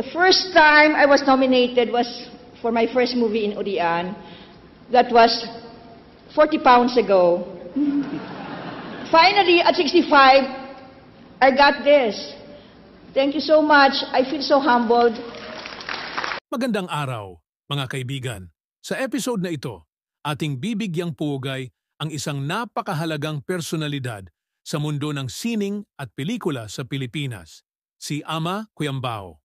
The first time I was nominated was for my first movie in Urian. That was 40 pounds ago. Finally, at 65, I got this. Thank you so much. I feel so humbled. Magandang araw, mga kaibigan. Sa episode na ito, ating bibigyang pugay ang isang napakahalagang personalidad sa mundo ng sining at pelikula sa Pilipinas, si Ama Kuyambao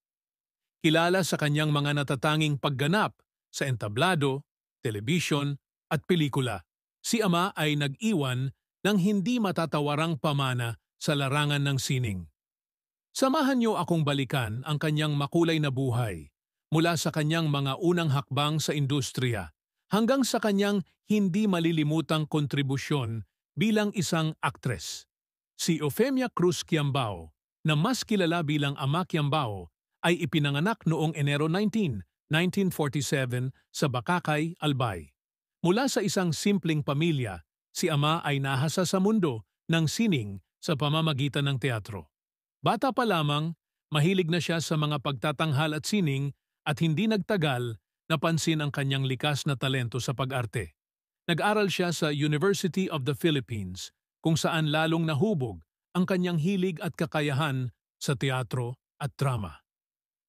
kilala sa kanyang mga natatanging pagganap sa entablado, telebisyon at pelikula. Si ama ay nag-iwan ng hindi matatawarang pamana sa larangan ng sining. Samahan niyo akong balikan ang kanyang makulay na buhay mula sa kanyang mga unang hakbang sa industriya hanggang sa kanyang hindi malilimutang kontribusyon bilang isang aktres. Si Eufemia Cruz Quiambao, na mas kilala bilang Ama Quiambao, ay ipinanganak noong Enero 19, 1947 sa Bakakay, Albay. Mula sa isang simpleng pamilya, si ama ay nahasa sa mundo ng sining sa pamamagitan ng teatro. Bata pa lamang, mahilig na siya sa mga pagtatanghal at sining at hindi nagtagal napansin ang kanyang likas na talento sa pag-arte. Nag-aral siya sa University of the Philippines kung saan lalong nahubog ang kanyang hilig at kakayahan sa teatro at drama.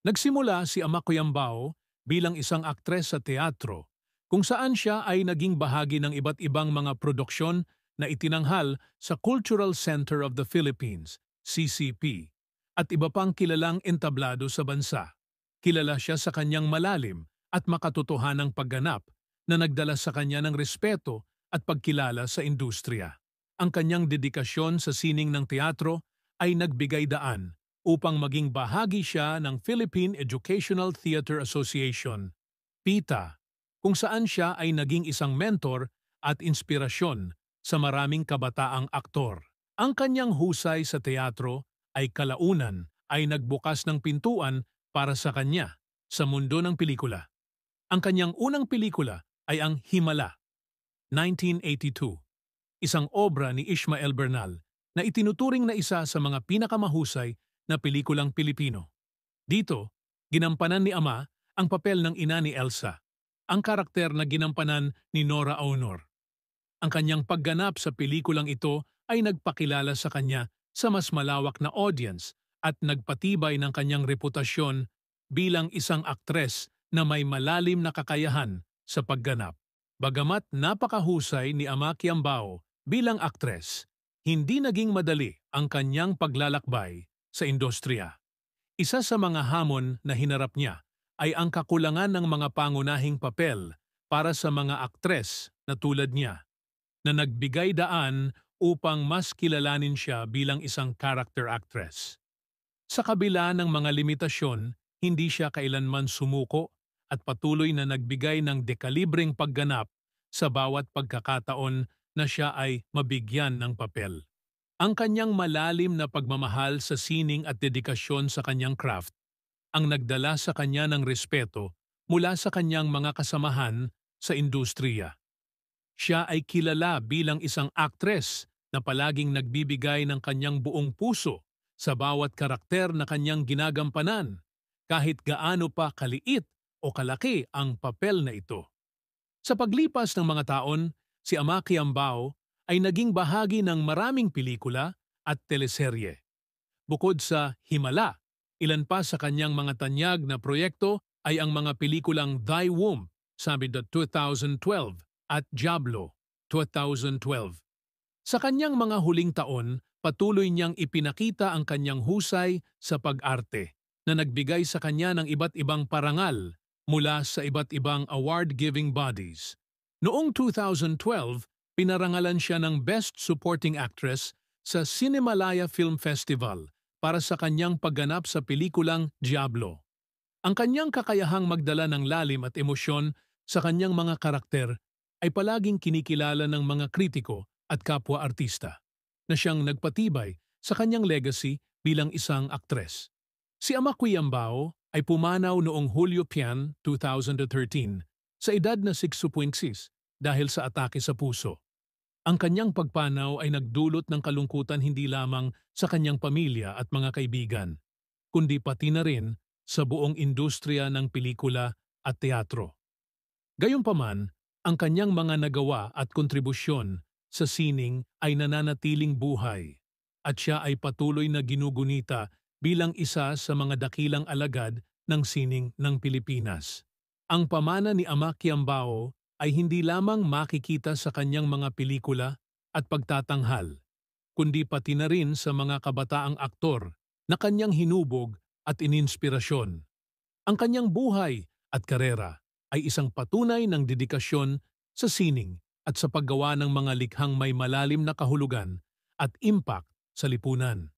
Nagsimula si Ama Kuyambao bilang isang aktres sa teatro, kung saan siya ay naging bahagi ng iba't ibang mga produksyon na itinanghal sa Cultural Center of the Philippines, CCP, at iba pang kilalang entablado sa bansa. Kilala siya sa kanyang malalim at makatotohanang pagganap na nagdala sa kanya ng respeto at pagkilala sa industriya. Ang kanyang dedikasyon sa sining ng teatro ay nagbigay daan upang maging bahagi siya ng Philippine Educational Theater Association, PITA, kung saan siya ay naging isang mentor at inspirasyon sa maraming kabataang aktor. Ang kanyang husay sa teatro ay kalaunan ay nagbukas ng pintuan para sa kanya sa mundo ng pelikula. Ang kanyang unang pelikula ay ang Himala, 1982, isang obra ni Ishmael Bernal na itinuturing na isa sa mga pinakamahusay na pelikulang Pilipino. Dito, ginampanan ni Ama ang papel ng ina ni Elsa, ang karakter na ginampanan ni Nora Aunor. Ang kanyang pagganap sa pelikulang ito ay nagpakilala sa kanya sa mas malawak na audience at nagpatibay ng kanyang reputasyon bilang isang aktres na may malalim na kakayahan sa pagganap. Bagamat napakahusay ni Ama Kiambao bilang aktres, hindi naging madali ang kanyang paglalakbay sa industriya. Isa sa mga hamon na hinarap niya ay ang kakulangan ng mga pangunahing papel para sa mga aktres na tulad niya, na nagbigay daan upang mas kilalanin siya bilang isang character actress. Sa kabila ng mga limitasyon, hindi siya kailanman sumuko at patuloy na nagbigay ng dekalibreng pagganap sa bawat pagkakataon na siya ay mabigyan ng papel. Ang kanyang malalim na pagmamahal sa sining at dedikasyon sa kanyang craft ang nagdala sa kanya ng respeto mula sa kanyang mga kasamahan sa industriya. Siya ay kilala bilang isang aktres na palaging nagbibigay ng kanyang buong puso sa bawat karakter na kanyang ginagampanan, kahit gaano pa kaliit o kalaki ang papel na ito. Sa paglipas ng mga taon, si Amaki Ambao ay naging bahagi ng maraming pelikula at teleserye. Bukod sa Himala, ilan pa sa kanyang mga tanyag na proyekto ay ang mga pelikulang Thy Womb, sabi na 2012, at Diablo, 2012. Sa kanyang mga huling taon, patuloy niyang ipinakita ang kanyang husay sa pag-arte na nagbigay sa kanya ng iba't ibang parangal mula sa iba't ibang award-giving bodies. Noong 2012, pinarangalan siya ng Best Supporting Actress sa Cinemalaya Film Festival para sa kanyang pagganap sa pelikulang Diablo. Ang kanyang kakayahang magdala ng lalim at emosyon sa kanyang mga karakter ay palaging kinikilala ng mga kritiko at kapwa artista na siyang nagpatibay sa kanyang legacy bilang isang aktres. Si Ama Kuyambao ay pumanaw noong Hulyo Pian, 2013 sa edad na 6.6 dahil sa atake sa puso. Ang kanyang pagpanaw ay nagdulot ng kalungkutan hindi lamang sa kanyang pamilya at mga kaibigan, kundi pati na rin sa buong industriya ng pelikula at teatro. Gayunpaman, ang kanyang mga nagawa at kontribusyon sa sining ay nananatiling buhay at siya ay patuloy na ginugunita bilang isa sa mga dakilang alagad ng sining ng Pilipinas. Ang pamana ni Ama Kiambao ay hindi lamang makikita sa kanyang mga pelikula at pagtatanghal, kundi pati na rin sa mga kabataang aktor na kanyang hinubog at ininspirasyon. Ang kanyang buhay at karera ay isang patunay ng dedikasyon sa sining at sa paggawa ng mga likhang may malalim na kahulugan at impact sa lipunan.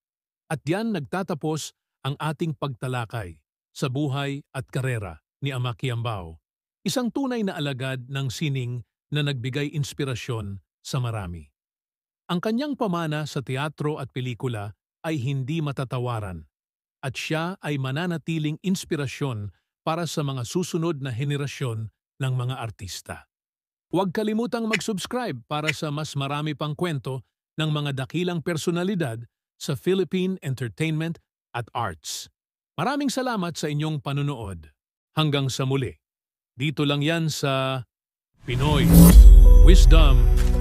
At diyan nagtatapos ang ating pagtalakay sa buhay at karera ni Ama Kiambao isang tunay na alagad ng sining na nagbigay inspirasyon sa marami. Ang kanyang pamana sa teatro at pelikula ay hindi matatawaran at siya ay mananatiling inspirasyon para sa mga susunod na henerasyon ng mga artista. Huwag kalimutang mag-subscribe para sa mas marami pang kwento ng mga dakilang personalidad sa Philippine Entertainment at Arts. Maraming salamat sa inyong panunood. Hanggang sa muli. Dito lang yan sa Pinoy Wisdom